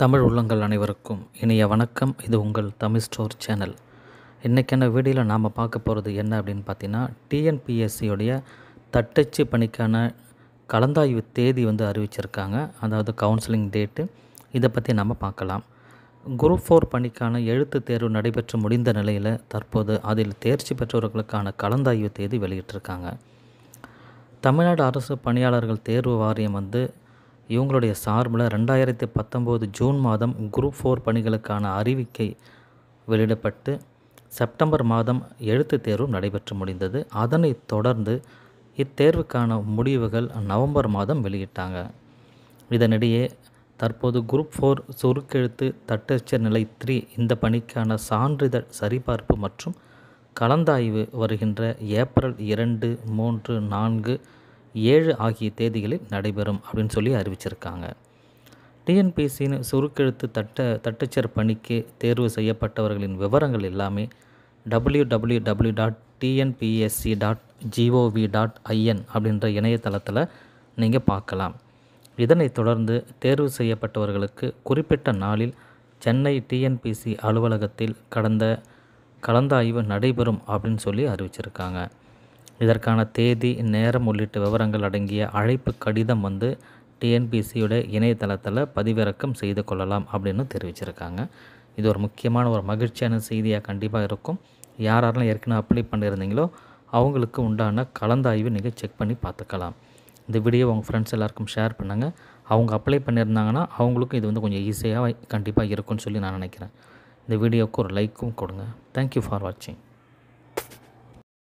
தமிழ் உள்ளங்கள் அனைவருக்கும் இனிய வணக்கம் இது உங்கள் தமிழ் ஸ்டோர் சேனல் இன்றைக்கான வீடியோவில் நாம் பார்க்க போகிறது என்ன அப்படின்னு பார்த்தீங்கன்னா டிஎன்பிஎஸ்சியுடைய தட்டச்சு பணிக்கான கலந்தாய்வு தேதி வந்து அறிவிச்சிருக்காங்க அதாவது கவுன்சிலிங் டேட்டு இதை பற்றி நாம் பார்க்கலாம் குரூப் ஃபோர் பணிக்கான எழுத்து தேர்வு நடைபெற்று முடிந்த நிலையில் தற்போது அதில் தேர்ச்சி பெற்றவர்களுக்கான கலந்தாய்வு தேதி வெளியிட்டிருக்காங்க தமிழ்நாடு அரசு பணியாளர்கள் தேர்வு வாரியம் வந்து இவங்களுடைய சார்பில் ரெண்டாயிரத்தி பத்தொம்போது ஜூன் மாதம் குரூப் ஃபோர் பணிகளுக்கான அறிவிக்கை வெளியிடப்பட்டு செப்டம்பர் மாதம் எழுத்துத் தேர்வும் நடைபெற்று முடிந்தது அதனைத் தொடர்ந்து இத்தேர்வுக்கான முடிவுகள் நவம்பர் மாதம் வெளியிட்டாங்க இதனிடையே தற்போது குரூப் ஃபோர் சுருக்கெழுத்து தட்டச்சர் நிலை த்ரீ இந்த பணிக்கான சான்றிதழ் சரிபார்ப்பு மற்றும் கலந்தாய்வு வருகின்ற ஏப்ரல் இரண்டு மூன்று நான்கு ஏழு ஆகிய தேதிகளில் நடைபெறும் அப்படின்னு சொல்லி அறிவிச்சிருக்காங்க டிஎன்பிசின்னு சுருக்கெழுத்து தட்ட தட்டச்சர் பணிக்கு தேர்வு செய்யப்பட்டவர்களின் விவரங்கள் எல்லாமே W W W dot TNPSC dot GOV dot IN அப்படின்ற இணையதளத்தில் நீங்கள் பார்க்கலாம் இதனைத் தொடர்ந்து தேர்வு செய்யப்பட்டவர்களுக்கு குறிப்பிட்ட நாளில் சென்னை டிஎன்பிசி அலுவலகத்தில் கடந்த கலந்தாய்வு நடைபெறும் அப்படின்னு சொல்லி அறிவிச்சிருக்காங்க இதற்கான தேதி நேரம் உள்ளிட்ட விவரங்கள் அடங்கிய அழைப்பு கடிதம் வந்து டிஎன்பிசியோட இணையதளத்தில் பதிவிறக்கம் செய்து கொள்ளலாம் அப்படின்னு தெரிவிச்சிருக்காங்க இது ஒரு முக்கியமான ஒரு மகிழ்ச்சியான செய்தியாக கண்டிப்பாக இருக்கும் யார் யாரெல்லாம் ஏற்கனவே அப்ளை பண்ணியிருந்தீங்களோ அவங்களுக்கு உண்டான கலந்தாய்வு நீங்கள் செக் பண்ணி பார்த்துக்கலாம் இந்த வீடியோ உங்கள் ஃப்ரெண்ட்ஸ் எல்லாருக்கும் ஷேர் பண்ணுங்கள் அவங்க அப்ளை பண்ணியிருந்தாங்கன்னா அவங்களுக்கும் இது வந்து கொஞ்சம் ஈஸியாக கண்டிப்பாக இருக்கும்னு சொல்லி நான் நினைக்கிறேன் இந்த வீடியோவுக்கு ஒரு லைக்கும் கொடுங்க தேங்க்யூ ஃபார் வாட்சிங்